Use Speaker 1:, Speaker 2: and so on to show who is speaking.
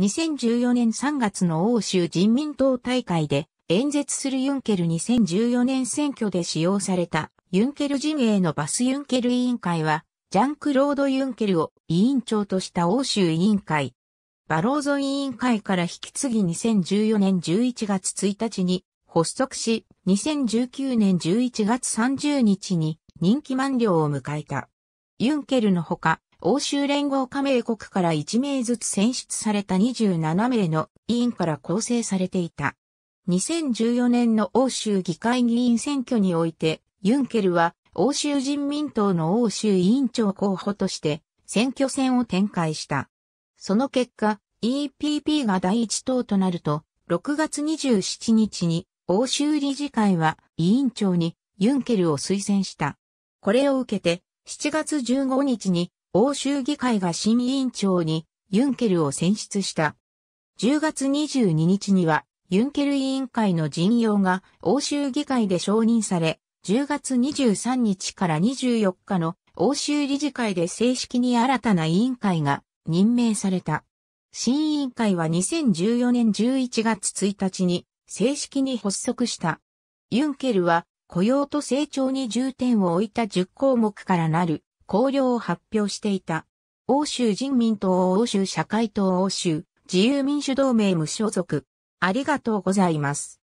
Speaker 1: 2014年3月の欧州人民党大会で演説するユンケル2014年選挙で使用されたユンケル陣営のバスユンケル委員会はジャンクロード・ユンケルを委員長とした欧州委員会。バローゾ委員会から引き継ぎ2014年11月1日に発足し、2019年11月30日に任期満了を迎えた。ユンケルのほか、欧州連合加盟国から1名ずつ選出された27名の委員から構成されていた。2014年の欧州議会議員選挙において、ユンケルは欧州人民党の欧州委員長候補として選挙戦を展開した。その結果、EPP が第一党となると、6月27日に欧州理事会は委員長にユンケルを推薦した。これを受けて、7月15日に欧州議会が新委員長にユンケルを選出した。10月22日にはユンケル委員会の陣容が欧州議会で承認され、10月23日から24日の欧州理事会で正式に新たな委員会が任命された。新委員会は2014年11月1日に正式に発足した。ユンケルは雇用と成長に重点を置いた10項目からなる綱領を発表していた。欧州人民党欧州社会党欧州自由民主同盟無所属。ありがとうございます。